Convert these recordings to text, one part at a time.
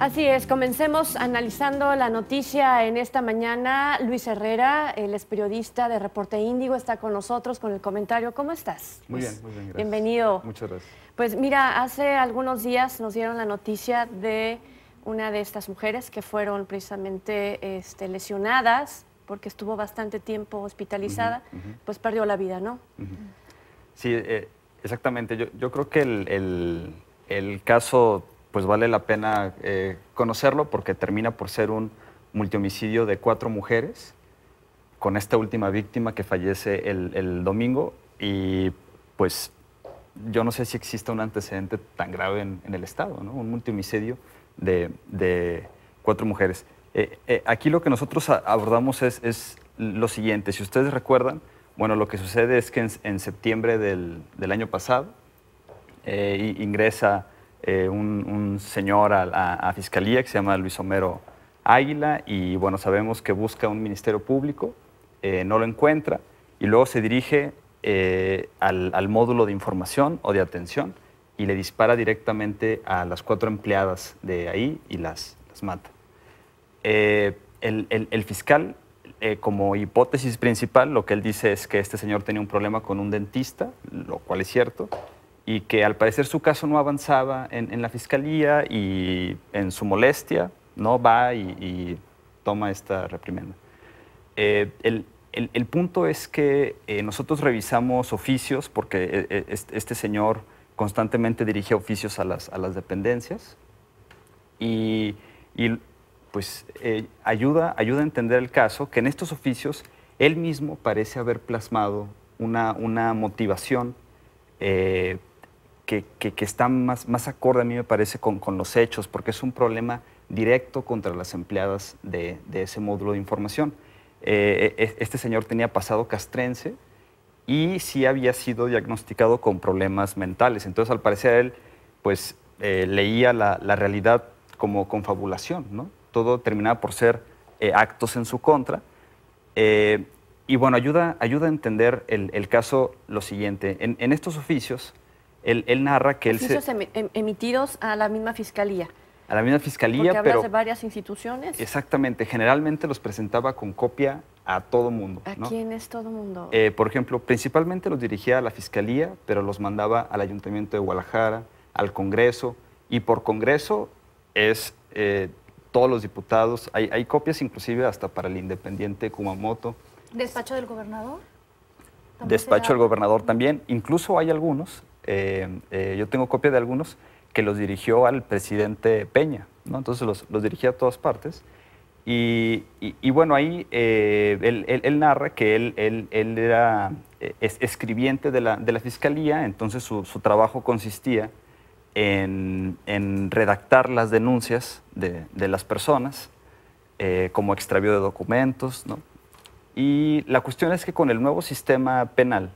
Así es, comencemos analizando la noticia en esta mañana. Luis Herrera, el es periodista de Reporte Índigo, está con nosotros con el comentario. ¿Cómo estás? Muy bien, muy bien, Bienvenido. Muchas gracias. Pues mira, hace algunos días nos dieron la noticia de una de estas mujeres que fueron precisamente este, lesionadas porque estuvo bastante tiempo hospitalizada, pues perdió la vida, ¿no? Sí, eh, exactamente. Yo, creo que el caso pues vale la pena eh, conocerlo porque termina por ser un multihomicidio de cuatro mujeres, con esta última víctima que fallece el, domingo y pues yo no sé si existe un antecedente tan grave en, el Estado, ¿no? un multihomicidio de, cuatro mujeres. Eh, eh, aquí lo que nosotros abordamos es, lo siguiente, si ustedes recuerdan, bueno, lo que sucede es que en, septiembre del, año pasado ingresa eh, un, señor a, Fiscalía que se llama Luis Homero Águila y bueno, sabemos que busca un ministerio público, eh, no lo encuentra y luego se dirige eh, al, módulo de información o de atención y le dispara directamente a las cuatro empleadas de ahí y las, mata. el, fiscal, como hipótesis principal, lo que él dice es que este señor tenía un problema con un dentista, lo cual es cierto, y que al parecer su caso no avanzaba en, en la fiscalía y en su molestia no va y, toma esta reprimenda. Eh, el, el, punto es que eh, nosotros revisamos oficios porque eh, este señor constantemente dirige oficios a las, a las dependencias y, y pues ayuda, ayuda a entender el caso que en estos oficios él mismo parece haber plasmado una, una motivación eh, que, que, está más, más acorde a mí me parece con, con, los hechos, porque es un problema directo contra las empleadas de, de ese módulo de información. Eh, e, e, este señor tenía pasado castrense y sí había sido diagnosticado con problemas mentales. Entonces, al parecer, él pues eh, leía la, la, realidad como confabulación, ¿no? Todo terminaba por ser eh, actos en su contra. y bueno, ayuda, ayuda a entender el, el caso lo siguiente. En, en, estos oficios él, narra que él se... Em-, emitidos a la misma fiscalía. A la misma fiscalía, Porque pero... de varias instituciones. Exactamente, generalmente los presentaba con copia a todo mundo. ¿A quién es todo mundo? Eh, por ejemplo, principalmente los dirigía a la fiscalía, pero los mandaba al ayuntamiento de Guadalajara, al Congreso, y por Congreso es eh, todos los diputados. Hay, copias inclusive hasta para el independiente Kumamoto. ¿Despacho del gobernador? Despacho del gobernador también. Incluso hay algunos eh, eh, yo tengo copia de algunos que los dirigió al presidente Peña, entonces los, los dirigía a todas partes. Y, bueno, ahí eh, él, narra que él, él era escribiente de la, de la, fiscalía, entonces su, trabajo consistía en, en, redactar las denuncias de, de las personas, como extravío de documentos. Y la cuestión es que con el nuevo sistema penal,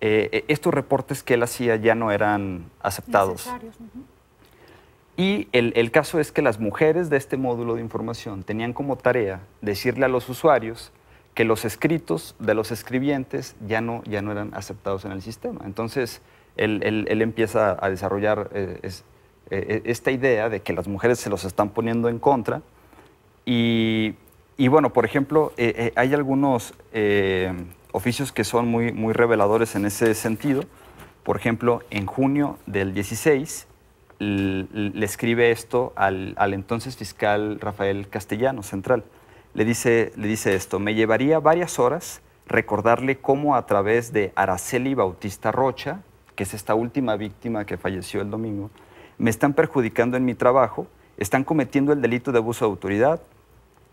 eh, e-, estos reportes que él hacía ya no eran aceptados. Y el, caso es que las mujeres de este módulo de información tenían como tarea decirle a los usuarios que los escritos de los escribientes ya no, ya no eran aceptados en el sistema. Entonces, él, empieza a desarrollar eh, eh, esta idea de que las mujeres se los están poniendo en contra. Y, y bueno, por ejemplo, hay algunos oficios que son muy, muy reveladores en ese sentido. Por ejemplo, en junio del 16 le escribe esto al, al, entonces fiscal Rafael Castellano Central. Le dice, le dice esto, me llevaría varias horas recordarle cómo a través de Araceli Bautista Rocha, que es esta última víctima que falleció el domingo, me están perjudicando en mi trabajo, están cometiendo el delito de abuso de autoridad,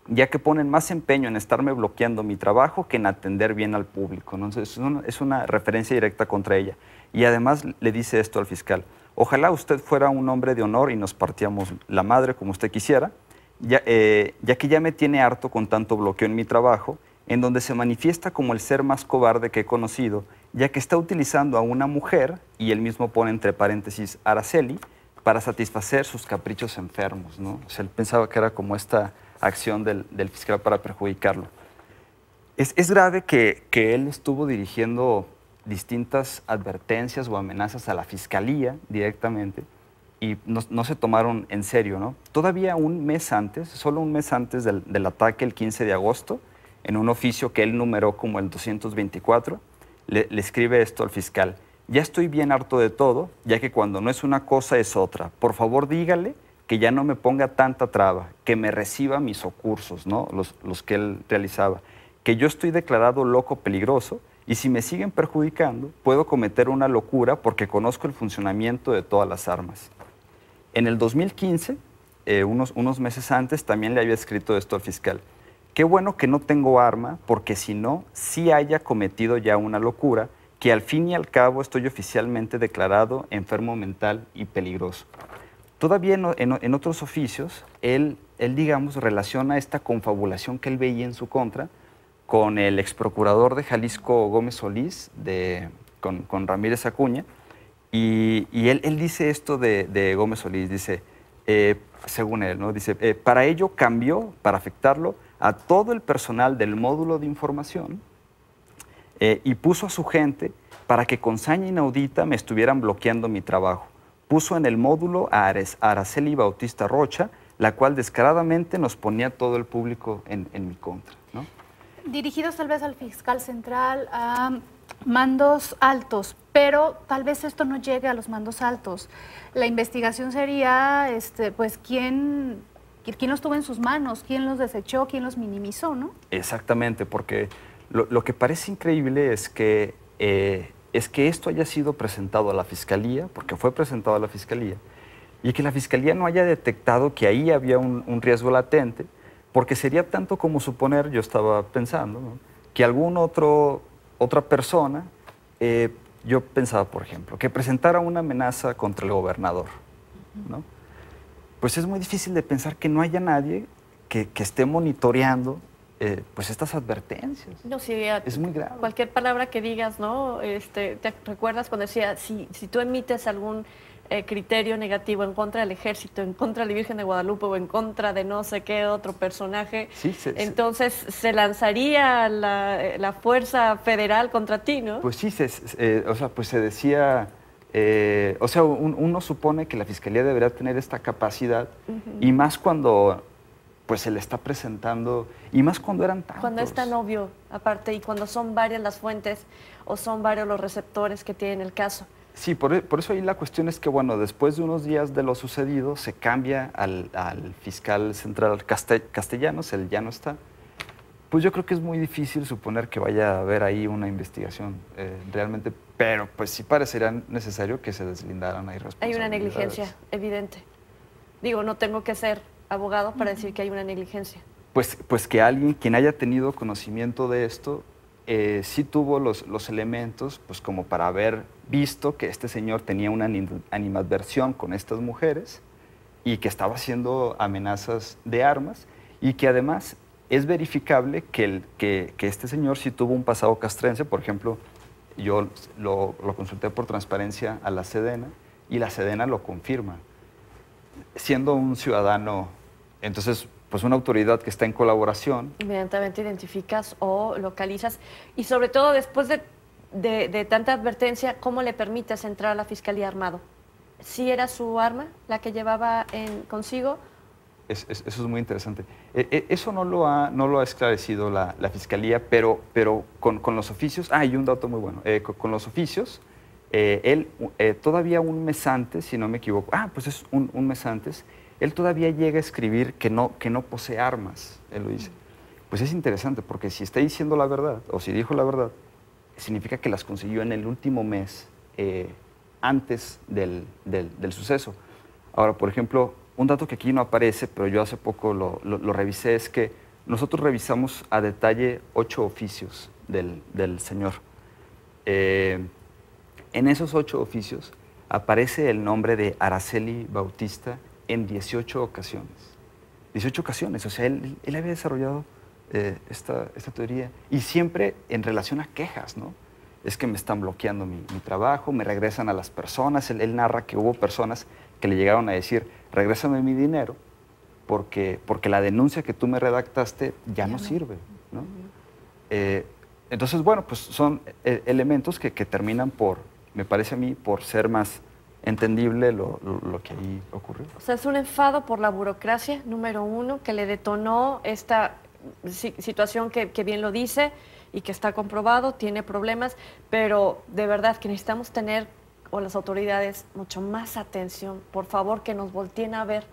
ya que ponen más empeño en estarme bloqueando mi trabajo que en atender bien al público. Entonces, es una, referencia directa contra ella. Y además le dice esto al fiscal, ojalá usted fuera un hombre de honor y nos partíamos la madre como usted quisiera, ya, eh, ya que ya me tiene harto con tanto bloqueo en mi trabajo, en donde se manifiesta como el ser más cobarde que he conocido, ya que está utilizando a una mujer, y él mismo pone entre paréntesis Araceli, para satisfacer sus caprichos enfermos. ¿no? él pensaba que era como esta acción del, fiscal para perjudicarlo. Es, grave que, él estuvo dirigiendo distintas advertencias o amenazas a la fiscalía directamente y no, se tomaron en serio, ¿no? Todavía un mes antes, solo un mes antes del, ataque el 15 de agosto, en un oficio que él numeró como el 224, le, le, escribe esto al fiscal. Ya estoy bien harto de todo, ya que cuando no es una cosa es otra. Por favor dígale que ya no me ponga tanta traba, que me reciba mis ocursos, los, que él realizaba, que yo estoy declarado loco peligroso y si me siguen perjudicando, puedo cometer una locura porque conozco el funcionamiento de todas las armas. En el 2015, eh, unos, unos meses antes, también le había escrito esto al fiscal. Qué bueno que no tengo arma porque si no, sí haya cometido ya una locura que al fin y al cabo estoy oficialmente declarado enfermo mental y peligroso. Todavía en, otros oficios, él, él, digamos, relaciona esta confabulación que él veía en su contra con el ex procurador de Jalisco Gómez Solís, de, con, Ramírez Acuña, y, él, dice esto de, Gómez Solís, dice, eh, según él, ¿no? dice, eh, para ello cambió, para afectarlo, a todo el personal del módulo de información eh, y puso a su gente para que con saña inaudita me estuvieran bloqueando mi trabajo puso en el módulo a Araceli Bautista Rocha, la cual descaradamente nos ponía todo el público en, mi contra. ¿no? Dirigidos tal vez al fiscal central, a mandos altos, pero tal vez esto no llegue a los mandos altos. La investigación sería, este, pues, quién quién los tuvo en sus manos, quién los desechó, quién los minimizó, ¿no? Exactamente, porque lo, que parece increíble es que eh, es que esto haya sido presentado a la Fiscalía, porque fue presentado a la Fiscalía, y que la Fiscalía no haya detectado que ahí había un, riesgo latente, porque sería tanto como suponer, yo estaba pensando, que algún otro, otra persona, eh, yo pensaba, por ejemplo, que presentara una amenaza contra el gobernador, Pues es muy difícil de pensar que no haya nadie que, que esté monitoreando eh, pues estas advertencias. No, es muy grave. Cualquier palabra que digas, ¿no? Este, ¿Te recuerdas cuando decía, si, tú emites algún eh, criterio negativo en contra del ejército, en contra de la Virgen de Guadalupe o en contra de no sé qué otro personaje, entonces se... lanzaría eh, la, fuerza federal contra ti, ¿no? Pues sí, se, o sea, pues se decía... o sea, uno supone que la fiscalía debería tener esta capacidad y más cuando pues se le está presentando, y más cuando eran tantos. Cuando es tan obvio, aparte, y cuando son varias las fuentes o son varios los receptores que tienen el caso. Sí, e, por, eso ahí la cuestión es que, bueno, después de unos días de lo sucedido, se cambia al, fiscal central castellano, Castellanos, él ya no está. Pues yo creo que es muy difícil suponer que vaya a haber ahí una investigación eh, realmente, pero pues sí parecería necesario que se deslindaran ahí responsabilidades. Hay una negligencia evidente. Digo, no tengo que ser abogado para decir que hay una negligencia? Pues, pues que alguien, quien haya tenido conocimiento de esto, eh, sí tuvo los, elementos pues como para haber visto que este señor tenía una animadversión con estas mujeres y que estaba haciendo amenazas de armas y que además es verificable que, que, este señor sí tuvo un pasado castrense, por ejemplo, yo lo, lo consulté por transparencia a la Sedena y la Sedena lo confirma siendo un ciudadano, entonces pues una autoridad que está en colaboración. Inmediatamente identificas o localizas y sobre todo después de, de, tanta advertencia, ¿cómo le permites entrar a la Fiscalía armado? ¿Si ¿Sí era su arma la que llevaba en, consigo? eso es muy interesante. E, e, eso no lo ha, no lo ha esclarecido la, la Fiscalía, pero, pero con, con, los oficios, ah, y un dato muy bueno, eh, con los oficios eh, él eh, todavía un mes antes, si no me equivoco, ah, pues es un, mes antes, él todavía llega a escribir que no, que no posee armas, él lo dice. Pues es interesante, porque si está diciendo la verdad, o si dijo la verdad, significa que las consiguió en el último mes eh, antes del, suceso. Ahora, por ejemplo, un dato que aquí no aparece, pero yo hace poco lo, revisé, es que nosotros revisamos a detalle ocho oficios del, del Señor. Eh, en esos ocho oficios aparece el nombre de Araceli Bautista en 18 ocasiones. 18 ocasiones, o sea, él, había desarrollado eh, esta, teoría y siempre en relación a quejas, ¿no? Es que me están bloqueando mi, trabajo, me regresan a las personas, él, narra que hubo personas que le llegaron a decir, regrésame mi dinero porque, porque la denuncia que tú me redactaste ya, no, sirve, ¿no? Eh, entonces, bueno, pues son eh, elementos que terminan por, me parece a mí, por ser más entendible lo, que ahí ocurrió. O sea, es un enfado por la burocracia, número uno, que le detonó esta situación que, bien lo dice y que está comprobado, tiene problemas, pero de verdad que necesitamos tener, o las autoridades, mucho más atención. Por favor, que nos volteen a ver,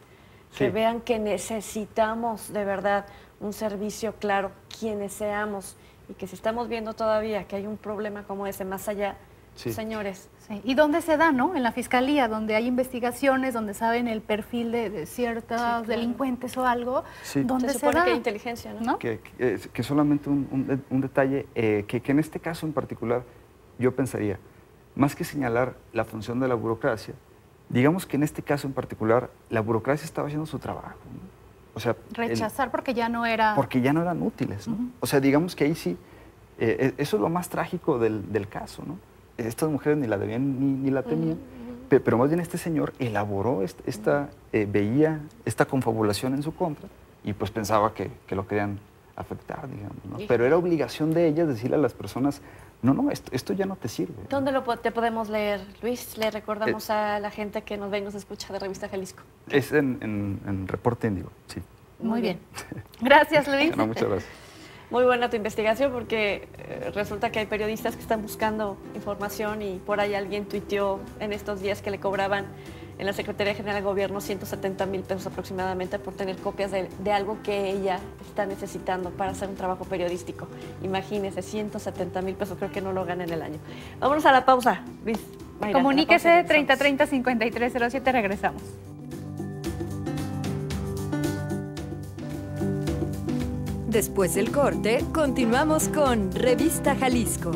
que vean que necesitamos de verdad un servicio claro, quienes seamos, y que si estamos viendo todavía que hay un problema como ese más allá, Sí. Señores. ¿Y dónde se da, no? En la fiscalía, donde hay investigaciones, donde saben el perfil de, ciertos delincuentes o algo. ¿Dónde se, da? que inteligencia, ¿no? Eh, que, solamente un, detalle, eh, que, en este caso en particular yo pensaría, más que señalar la función de la burocracia, digamos que en este caso en particular la burocracia estaba haciendo su trabajo. O sea, rechazar porque ya no era porque ya no eran útiles, ¿no? O sea, digamos que ahí sí eh, eso es lo más trágico del caso, ¿no? estas mujeres ni la debían ni, ni la tenían, pero más bien este señor elaboró esta, eh, veía esta confabulación en su contra y pues pensaba que, lo querían afectar, digamos, Pero era obligación de ellas decirle a las personas, no, no, esto, ya no te sirve. ¿Dónde lo, te podemos leer, Luis? Le recordamos eh, a la gente que nos ve y nos escucha de Revista Jalisco. Es en, en, Reporte Índigo, sí. Muy, bien. gracias, Luis. muchas gracias muy buena tu investigación porque eh, resulta que hay periodistas que están buscando información y por ahí alguien tuiteó en estos días que le cobraban en la Secretaría General del Gobierno 170 mil pesos aproximadamente por tener copias de, algo que ella está necesitando para hacer un trabajo periodístico. Imagínese, 170 mil pesos creo que no lo gana en el año. Vámonos a la pausa, Comuníquese 3030 5307, regresamos. Después del corte, continuamos con Revista Jalisco.